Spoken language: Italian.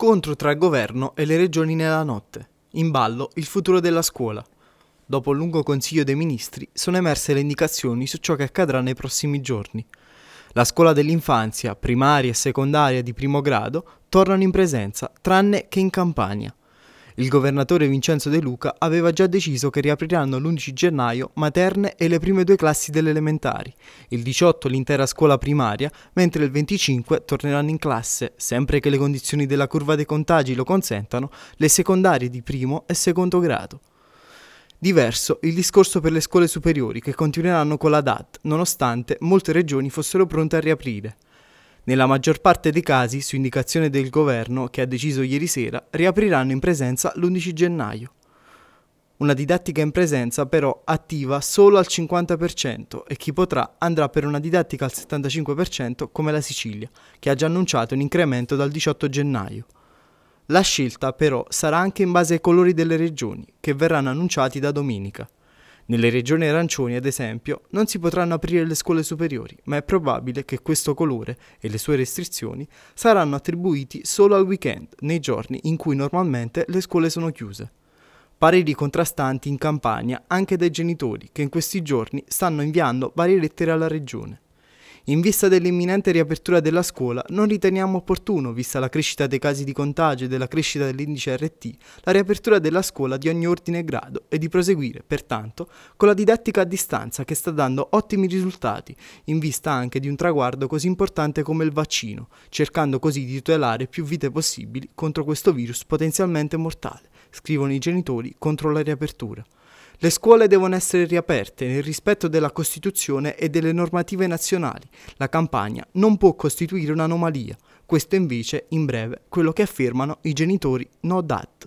Scontro tra il governo e le regioni nella notte. In ballo il futuro della scuola. Dopo il lungo consiglio dei ministri sono emerse le indicazioni su ciò che accadrà nei prossimi giorni. La scuola dell'infanzia, primaria e secondaria di primo grado tornano in presenza, tranne che in Campania. Il governatore Vincenzo De Luca aveva già deciso che riapriranno l'11 gennaio materne e le prime due classi delle elementari, il 18 l'intera scuola primaria, mentre il 25 torneranno in classe, sempre che le condizioni della curva dei contagi lo consentano, le secondarie di primo e secondo grado. Diverso il discorso per le scuole superiori che continueranno con la DAT, nonostante molte regioni fossero pronte a riaprire. Nella maggior parte dei casi, su indicazione del governo che ha deciso ieri sera, riapriranno in presenza l'11 gennaio. Una didattica in presenza però attiva solo al 50% e chi potrà andrà per una didattica al 75% come la Sicilia, che ha già annunciato un incremento dal 18 gennaio. La scelta però sarà anche in base ai colori delle regioni, che verranno annunciati da domenica. Nelle regioni arancioni, ad esempio, non si potranno aprire le scuole superiori, ma è probabile che questo colore e le sue restrizioni saranno attribuiti solo al weekend, nei giorni in cui normalmente le scuole sono chiuse. Pareri contrastanti in campagna anche dai genitori che in questi giorni stanno inviando varie lettere alla regione. In vista dell'imminente riapertura della scuola, non riteniamo opportuno, vista la crescita dei casi di contagio e della crescita dell'indice RT, la riapertura della scuola di ogni ordine e grado e di proseguire, pertanto, con la didattica a distanza che sta dando ottimi risultati, in vista anche di un traguardo così importante come il vaccino, cercando così di tutelare più vite possibili contro questo virus potenzialmente mortale, scrivono i genitori contro la riapertura. Le scuole devono essere riaperte nel rispetto della Costituzione e delle normative nazionali. La campagna non può costituire un'anomalia. Questo invece, in breve, quello che affermano i genitori no dati.